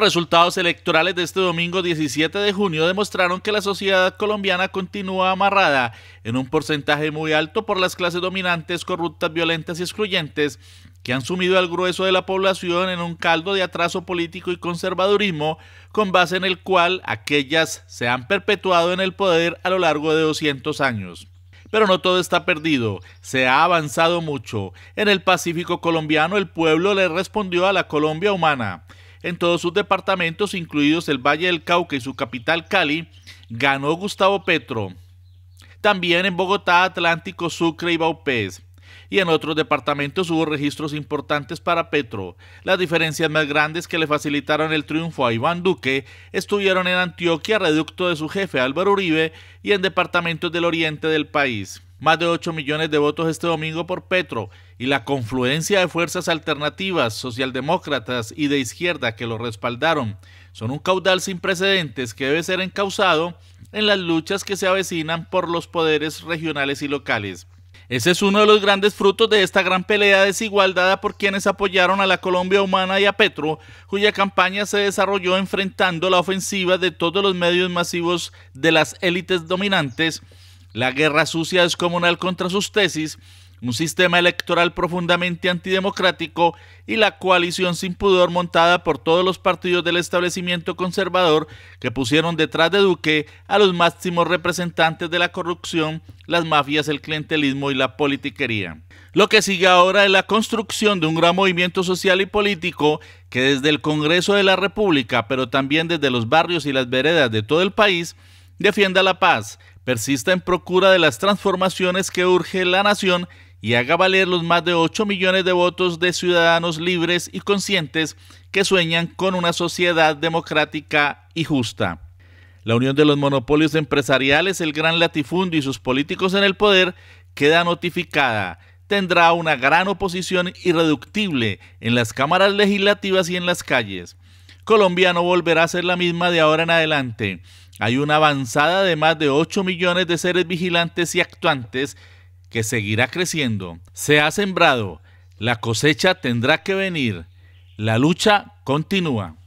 resultados electorales de este domingo 17 de junio demostraron que la sociedad colombiana continúa amarrada en un porcentaje muy alto por las clases dominantes, corruptas, violentas y excluyentes que han sumido al grueso de la población en un caldo de atraso político y conservadurismo, con base en el cual aquellas se han perpetuado en el poder a lo largo de 200 años. Pero no todo está perdido, se ha avanzado mucho. En el Pacífico colombiano el pueblo le respondió a la Colombia humana en todos sus departamentos, incluidos el Valle del Cauca y su capital Cali, ganó Gustavo Petro. También en Bogotá, Atlántico, Sucre y Baupés. Y en otros departamentos hubo registros importantes para Petro. Las diferencias más grandes que le facilitaron el triunfo a Iván Duque estuvieron en Antioquia, reducto de su jefe Álvaro Uribe, y en departamentos del oriente del país más de 8 millones de votos este domingo por Petro y la confluencia de fuerzas alternativas, socialdemócratas y de izquierda que lo respaldaron son un caudal sin precedentes que debe ser encausado en las luchas que se avecinan por los poderes regionales y locales. Ese es uno de los grandes frutos de esta gran pelea desigualdada por quienes apoyaron a la Colombia humana y a Petro, cuya campaña se desarrolló enfrentando la ofensiva de todos los medios masivos de las élites dominantes la guerra sucia es comunal contra sus tesis, un sistema electoral profundamente antidemocrático y la coalición sin pudor montada por todos los partidos del establecimiento conservador que pusieron detrás de Duque a los máximos representantes de la corrupción, las mafias, el clientelismo y la politiquería. Lo que sigue ahora es la construcción de un gran movimiento social y político que desde el Congreso de la República, pero también desde los barrios y las veredas de todo el país, defienda la paz, persista en procura de las transformaciones que urge la nación y haga valer los más de 8 millones de votos de ciudadanos libres y conscientes que sueñan con una sociedad democrática y justa. La unión de los monopolios empresariales, el gran latifundio y sus políticos en el poder queda notificada. Tendrá una gran oposición irreductible en las cámaras legislativas y en las calles. Colombia no volverá a ser la misma de ahora en adelante. Hay una avanzada de más de 8 millones de seres vigilantes y actuantes que seguirá creciendo. Se ha sembrado, la cosecha tendrá que venir, la lucha continúa.